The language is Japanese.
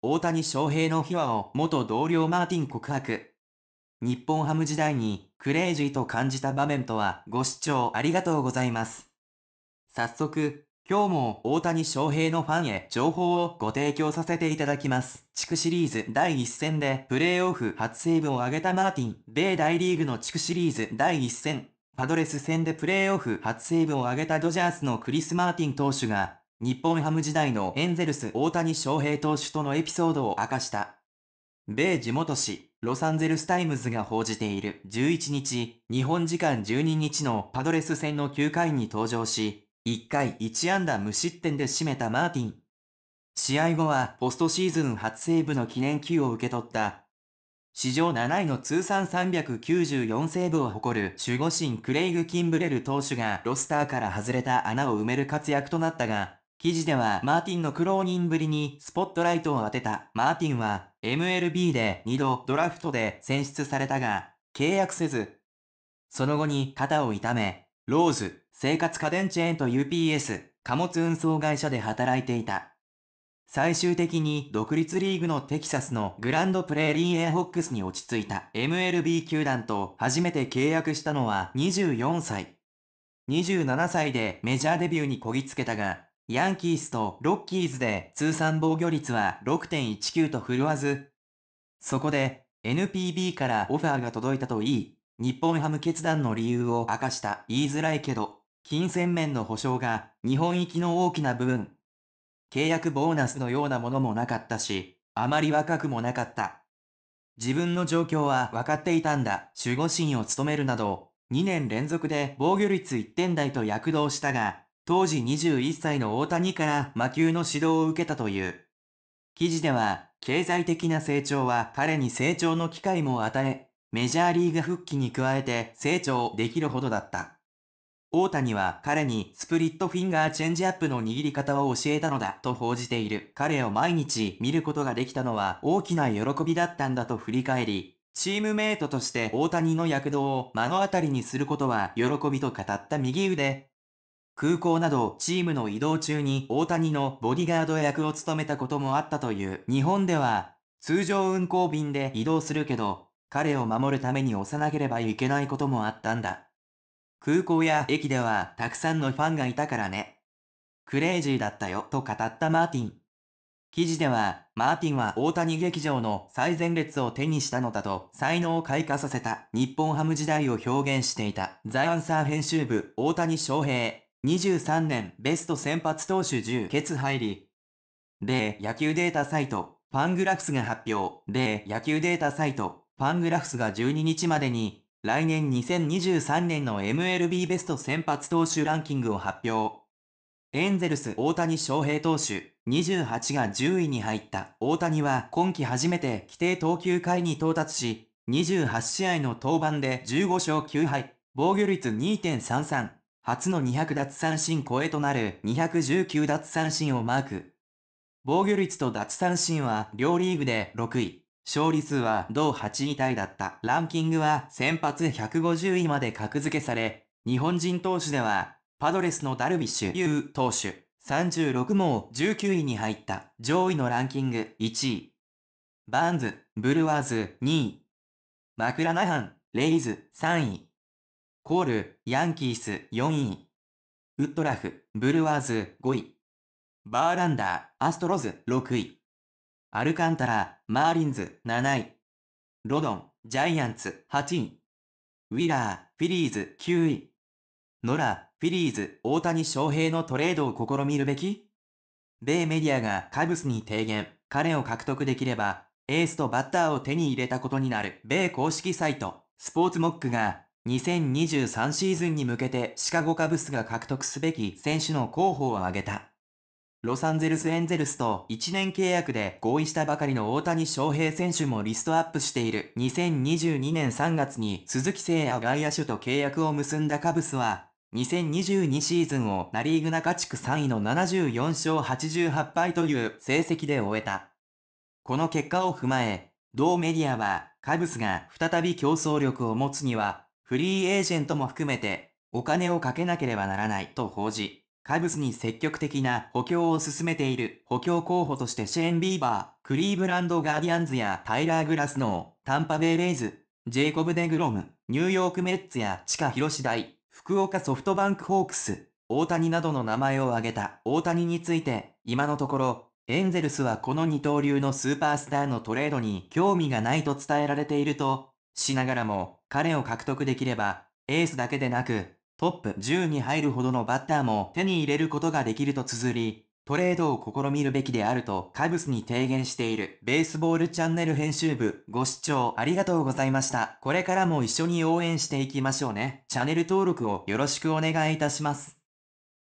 大谷翔平の秘話を元同僚マーティン告白。日本ハム時代にクレイジーと感じた場面とはご視聴ありがとうございます。早速、今日も大谷翔平のファンへ情報をご提供させていただきます。地区シリーズ第1戦でプレーオフ初セーブを挙げたマーティン、米大リーグの地区シリーズ第1戦、パドレス戦でプレーオフ初セーブを挙げたドジャースのクリス・マーティン投手が日本ハム時代のエンゼルス大谷翔平投手とのエピソードを明かした。米地元紙、ロサンゼルスタイムズが報じている11日、日本時間12日のパドレス戦の9回に登場し、1回1安打無失点で締めたマーティン。試合後はポストシーズン初セーブの記念球を受け取った。史上7位の通算394セーブを誇る守護神クレイグ・キンブレル投手がロスターから外れた穴を埋める活躍となったが、記事ではマーティンの苦労人ぶりにスポットライトを当てた。マーティンは MLB で2度ドラフトで選出されたが、契約せず、その後に肩を痛め、ローズ、生活家電チェーンと UPS、貨物運送会社で働いていた。最終的に独立リーグのテキサスのグランドプレーリーエーホックスに落ち着いた MLB 球団と初めて契約したのは24歳。27歳でメジャーデビューにこぎつけたが、ヤンキースとロッキーズで通算防御率は6.19と振るわず、そこで NPB からオファーが届いたといい、日本ハム決断の理由を明かした言いづらいけど、金銭面の保証が日本行きの大きな部分。契約ボーナスのようなものもなかったし、あまり若くもなかった。自分の状況は分かっていたんだ。守護神を務めるなど、2年連続で防御率1点台と躍動したが、当時21歳の大谷から魔球の指導を受けたという。記事では、経済的な成長は彼に成長の機会も与え、メジャーリーグ復帰に加えて成長できるほどだった。大谷は彼にスプリットフィンガーチェンジアップの握り方を教えたのだと報じている彼を毎日見ることができたのは大きな喜びだったんだと振り返り、チームメイトとして大谷の躍動を目の当たりにすることは喜びと語った右腕、空港などチームの移動中に大谷のボディガード役を務めたこともあったという日本では通常運行便で移動するけど彼を守るために押さなければいけないこともあったんだ。空港や駅ではたくさんのファンがいたからね。クレイジーだったよと語ったマーティン。記事ではマーティンは大谷劇場の最前列を手にしたのだと才能を開花させた日本ハム時代を表現していたザ・イアンサー編集部大谷翔平。23年ベスト先発投手10ケ入り。米野球データサイト、パングラフスが発表。米野球データサイト、パングラフスが12日までに、来年2023年の MLB ベスト先発投手ランキングを発表。エンゼルス大谷翔平投手28が10位に入った大谷は今季初めて規定投球回に到達し28試合の登板で15勝9敗防御率2.33初の200奪三振超えとなる219奪三振をマーク。防御率と奪三振は両リーグで6位。勝利数は同8位タイだったランキングは先発150位まで格付けされ、日本人投手ではパドレスのダルビッシュ有投手36も19位に入った上位のランキング1位。バーンズ、ブルワーズ2位。マクラナハン、レイズ3位。コール、ヤンキース4位。ウッドラフ、ブルワーズ5位。バーランダー、アストロズ6位。アルカンタラ、マーリンズ7位。ロドン、ジャイアンツ8位。ウィラー、フィリーズ9位。ノラ、フィリーズ、大谷翔平のトレードを試みるべき米メディアがカブスに提言、彼を獲得できれば、エースとバッターを手に入れたことになる米公式サイト、スポーツモックが2023シーズンに向けてシカゴカブスが獲得すべき選手の候補を挙げた。ロサンゼルスエンゼルスと1年契約で合意したばかりの大谷翔平選手もリストアップしている2022年3月に鈴木誠也外野手と契約を結んだカブスは2022シーズンをナリーグ中地区3位の74勝88敗という成績で終えた。この結果を踏まえ、同メディアはカブスが再び競争力を持つにはフリーエージェントも含めてお金をかけなければならないと報じ、カブスに積極的な補強を進めている補強候補としてシェーン・ビーバー、クリーブランド・ガーディアンズやタイラー・グラスノー、タンパベイ・レイズ、ジェイコブ・デグロム、ニューヨーク・メッツや地下広市大、福岡ソフトバンクホークス、大谷などの名前を挙げた大谷について、今のところ、エンゼルスはこの二刀流のスーパースターのトレードに興味がないと伝えられていると、しながらも彼を獲得できれば、エースだけでなく、トップ10に入るほどのバッターも手に入れることができると綴り、トレードを試みるべきであるとカブスに提言しているベースボールチャンネル編集部ご視聴ありがとうございました。これからも一緒に応援していきましょうね。チャンネル登録をよろしくお願いいたします。